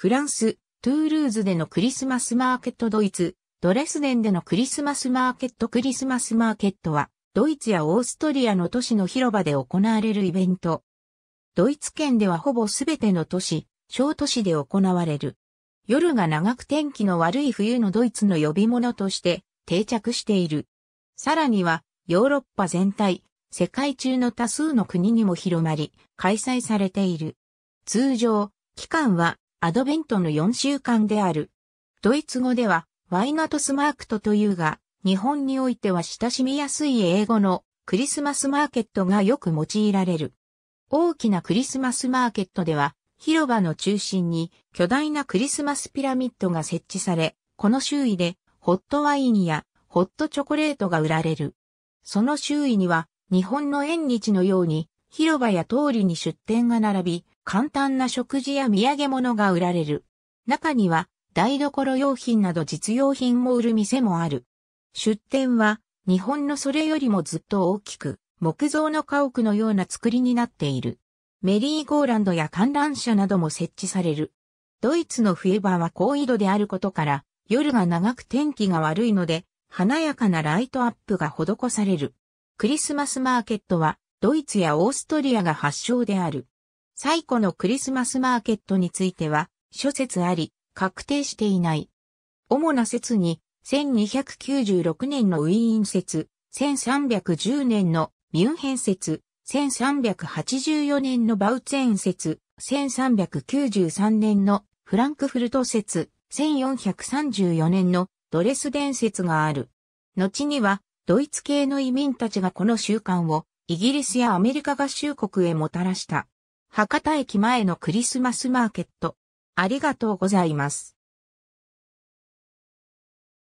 フランス、トゥールーズでのクリスマスマーケットドイツ、ドレスデンでのクリスマスマーケットクリスマスマーケットは、ドイツやオーストリアの都市の広場で行われるイベント。ドイツ圏ではほぼすべての都市、小都市で行われる。夜が長く天気の悪い冬のドイツの呼び物として定着している。さらには、ヨーロッパ全体、世界中の多数の国にも広まり、開催されている。通常、期間はアドベントの4週間である。ドイツ語では、ワイナトスマークトというが、日本においては親しみやすい英語のクリスマスマーケットがよく用いられる。大きなクリスマスマーケットでは、広場の中心に巨大なクリスマスピラミッドが設置され、この周囲でホットワインやホットチョコレートが売られる。その周囲には日本の縁日のように広場や通りに出店が並び、簡単な食事や土産物が売られる。中には、台所用品など実用品も売る店もある。出店は、日本のそれよりもずっと大きく、木造の家屋のような作りになっている。メリーゴーランドや観覧車なども設置される。ドイツの冬場は高緯度であることから、夜が長く天気が悪いので、華やかなライトアップが施される。クリスマスマーケットはドイツやオーストリアが発祥である。最古のクリスマスマーケットについては、諸説あり、確定していない。主な説に、1296年のウィーン説、1310年のミュンヘン説、1384年のバウツェーン説、1393年のフランクフルト説、1434年のドレス伝説がある。後には、ドイツ系の移民たちがこの習慣をイギリスやアメリカ合衆国へもたらした。博多駅前のクリスマスマーケット。ありがとうございます。